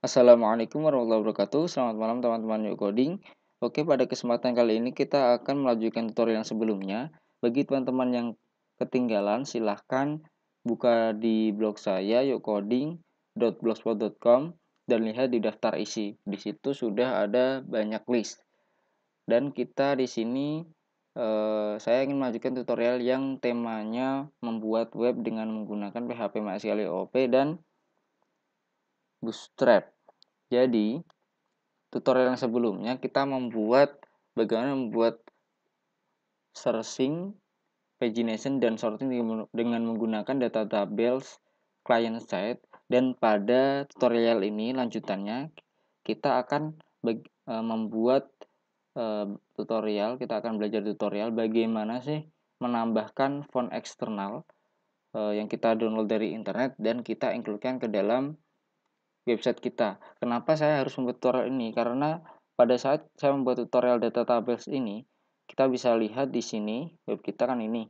Assalamualaikum warahmatullahi wabarakatuh. Selamat malam teman-teman New Coding. Oke, pada kesempatan kali ini kita akan melanjutkan tutorial yang sebelumnya. Bagi teman-teman yang ketinggalan, silahkan buka di blog saya yukoding.blogspot.com dan lihat di daftar isi. Di situ sudah ada banyak list. Dan kita di sini eh, saya ingin melanjutkan tutorial yang temanya membuat web dengan menggunakan PHP MySQL OP dan bootstrap. Jadi, tutorial yang sebelumnya kita membuat bagaimana membuat searching, pagination, dan sorting dengan menggunakan data tables client side. Dan pada tutorial ini lanjutannya kita akan e, membuat e, tutorial, kita akan belajar tutorial bagaimana sih menambahkan font eksternal e, yang kita download dari internet dan kita include ke dalam website kita. Kenapa saya harus membuat tutorial ini? Karena pada saat saya membuat tutorial data tables ini, kita bisa lihat di sini web kita kan ini.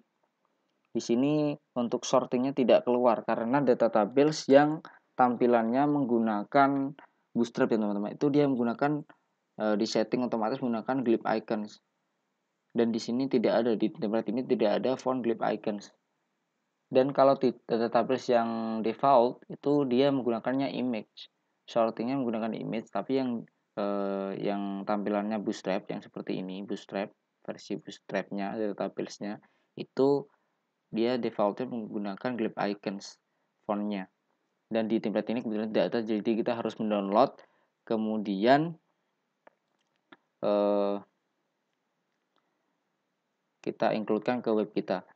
Di sini untuk sortingnya tidak keluar karena data tables yang tampilannya menggunakan bootstrap ya teman-teman. Itu dia menggunakan e, di setting otomatis menggunakan glip icons. Dan di sini tidak ada di tempat ini tidak ada font glip icons. Dan kalau database yang default itu dia menggunakannya image. Sortingnya menggunakan image, tapi yang eh, yang tampilannya bootstrap yang seperti ini, bootstrap versi bootstrapnya database-nya itu dia defaultnya menggunakan glib icons fontnya. Dan di template ini kemudian tidak ada, jadi kita harus mendownload kemudian eh, kita includekan ke web kita.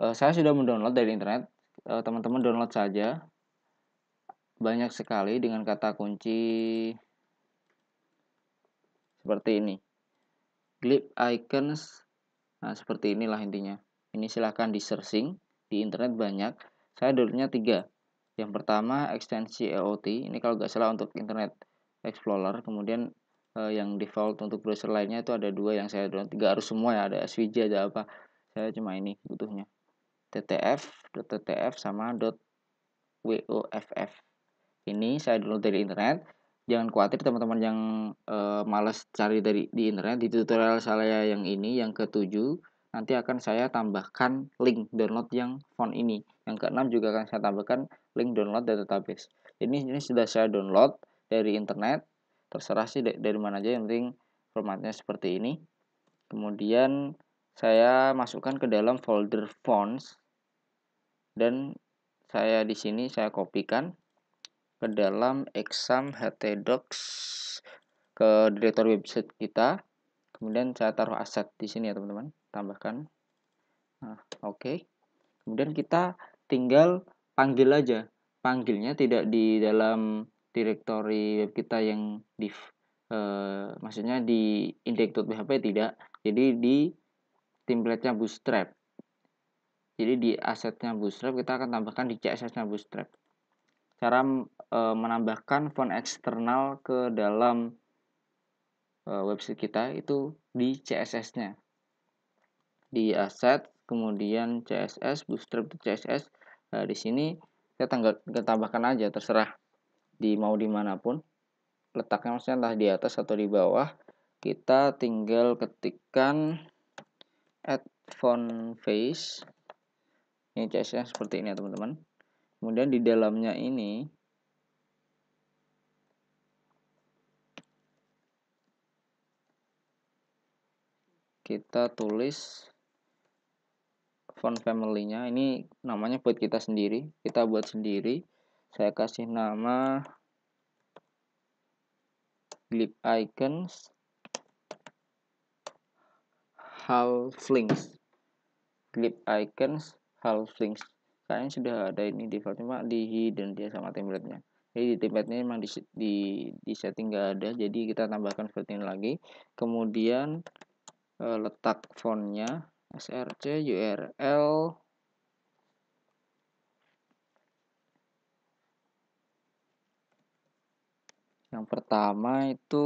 Eh, saya sudah mendownload dari internet eh, teman-teman uh, download saja banyak sekali dengan kata kunci seperti ini clip icons nah seperti inilah intinya ini silahkan di searching di internet banyak saya downloadnya tiga yang pertama ekstensi EOT ini kalau nggak salah untuk internet explorer kemudian eh, yang default untuk browser lainnya itu ada dua yang saya download tiga harus semua ya ada Swija ada apa saya cuma ini butuhnya ttf .ttf sama .woff ini saya download dari internet jangan khawatir teman-teman yang e, males cari dari di internet di tutorial saya yang ini yang ketujuh nanti akan saya tambahkan link download yang font ini yang keenam juga akan saya tambahkan link download database ini ini sudah saya download dari internet terserah sih dari mana aja yang penting formatnya seperti ini kemudian saya masukkan ke dalam folder fonts dan saya di sini saya kopikan ke dalam exam htdocs ke direktori website kita kemudian saya taruh aset di sini ya teman-teman tambahkan nah, oke okay. kemudian kita tinggal panggil aja panggilnya tidak di dalam direktori web kita yang div eh, maksudnya di index.php tidak jadi di template-nya bootstrap jadi di asetnya bootstrap kita akan tambahkan di CSS-nya bootstrap cara e, menambahkan font eksternal ke dalam e, website kita itu di CSS-nya di aset kemudian CSS bootstrap CSS nah, di sini kita tanggal kita tambahkan aja terserah di mau dimanapun letaknya maksudnya entah di atas atau di bawah kita tinggal ketikkan add font face ini CSS seperti ini ya teman-teman kemudian di dalamnya ini kita tulis font family-nya ini namanya buat kita sendiri kita buat sendiri saya kasih nama clip icons halflings clip icons halflings kalian sudah ada ini di cuma di hidden dia sama template-nya jadi di template-nya memang di, di, di setting nggak ada jadi kita tambahkan seperti ini lagi kemudian e, letak fontnya src url yang pertama itu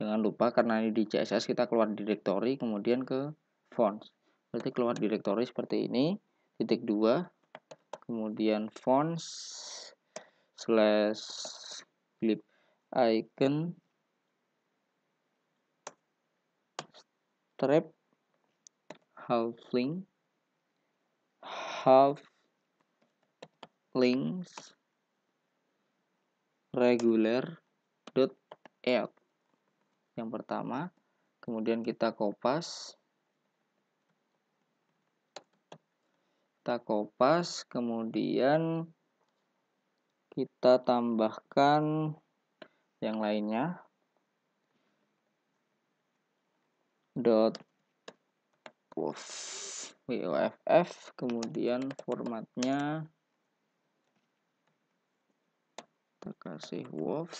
jangan lupa karena ini di CSS kita keluar directory kemudian ke fonts berarti keluar directory seperti ini titik dua kemudian fonts slash clip icon half halfling half links regular dot elk yang pertama kemudian kita kopas kita kopas kemudian kita tambahkan yang lainnya dot WOFF kemudian formatnya kita kasih wolf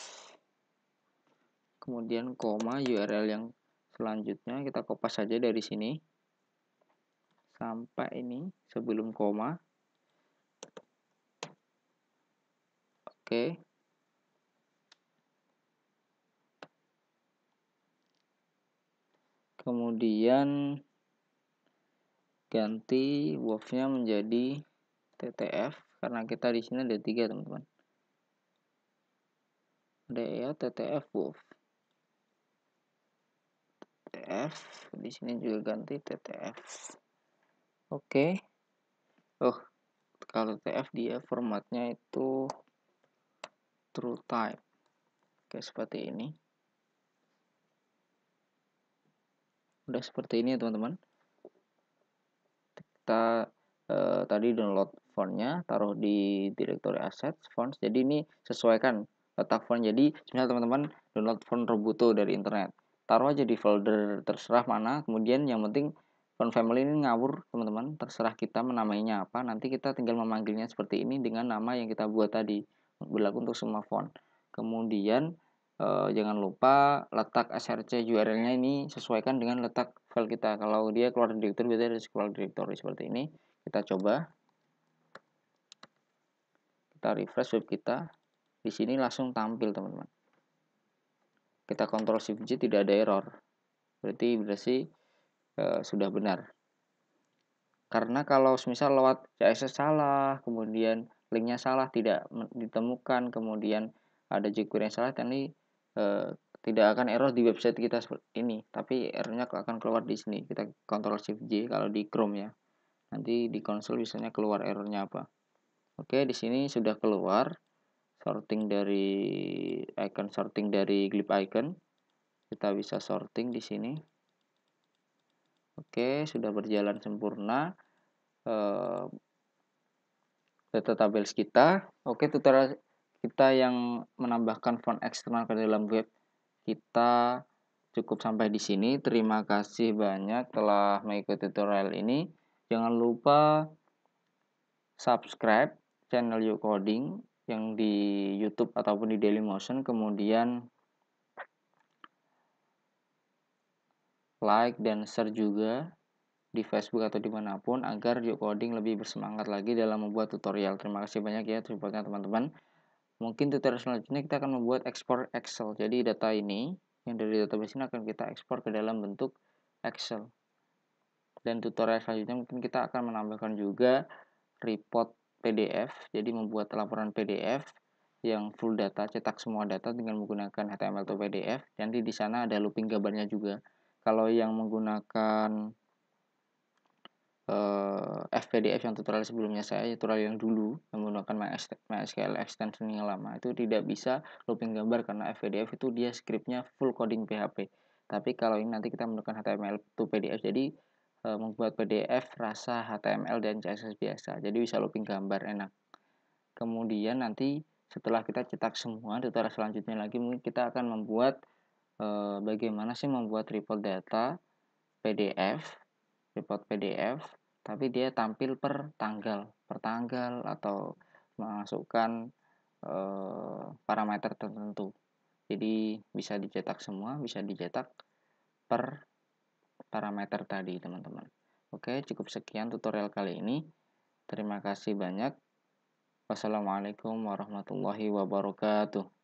kemudian koma URL yang selanjutnya kita kopas saja dari sini sampai ini sebelum koma oke kemudian ganti wolf-nya menjadi TTF karena kita di sini ada tiga teman-teman ada ya TTF wolf TTF di sini juga ganti TTF oke okay. oh kalau TTF dia formatnya itu true type oke seperti ini udah seperti ini ya teman-teman kita eh, tadi download fontnya taruh di direktori aset fonts jadi ini sesuaikan letak font jadi sebenarnya teman-teman download font roboto dari internet taruh aja di folder terserah mana kemudian yang penting font family ini ngawur teman-teman terserah kita menamainya apa nanti kita tinggal memanggilnya seperti ini dengan nama yang kita buat tadi berlaku untuk semua font kemudian eh, jangan lupa letak src url-nya ini sesuaikan dengan letak file kita kalau dia keluar dari directory biasanya dari keluar directory seperti ini kita coba kita refresh web kita di sini langsung tampil teman-teman kita kontrol shift J tidak ada error. Berarti berarti e, eh, sudah benar. Karena kalau misal lewat CSS salah, kemudian linknya salah tidak ditemukan, kemudian ada jQuery yang salah, ini e, tidak akan error di website kita seperti ini, tapi errornya akan keluar di sini. Kita kontrol shift J kalau di Chrome ya. Nanti di konsol misalnya keluar errornya apa. Oke, di sini sudah keluar sorting dari icon sorting dari glip icon kita bisa sorting di sini oke sudah berjalan sempurna eh, data tabel kita oke tutorial kita yang menambahkan font eksternal ke dalam web kita cukup sampai di sini terima kasih banyak telah mengikuti tutorial ini jangan lupa subscribe channel you coding yang di YouTube ataupun di Daily Motion kemudian like dan share juga di Facebook atau dimanapun agar Coding lebih bersemangat lagi dalam membuat tutorial. Terima kasih banyak ya supportnya teman-teman. Mungkin tutorial selanjutnya kita akan membuat ekspor Excel. Jadi data ini yang dari database ini akan kita ekspor ke dalam bentuk Excel. Dan tutorial selanjutnya mungkin kita akan menambahkan juga report PDF, jadi membuat laporan PDF yang full data, cetak semua data dengan menggunakan HTML atau PDF. Nanti di sana ada looping gambarnya juga. Kalau yang menggunakan uh, eh, FPDF yang tutorial sebelumnya saya, ya tutorial yang dulu menggunakan MySQL extension yang lama itu tidak bisa looping gambar karena FPDF itu dia scriptnya full coding PHP. Tapi kalau ini nanti kita menggunakan HTML to PDF, jadi e, membuat PDF rasa HTML dan CSS biasa. Jadi bisa looping gambar enak. Kemudian nanti setelah kita cetak semua tutorial selanjutnya lagi mungkin kita akan membuat e, bagaimana sih membuat report data PDF, report PDF, tapi dia tampil per tanggal, per tanggal atau memasukkan e, parameter tertentu. Jadi bisa dicetak semua, bisa dicetak per parameter tadi teman-teman. Oke, cukup sekian tutorial kali ini. Terima kasih banyak. Wassalamualaikum warahmatullahi wabarakatuh.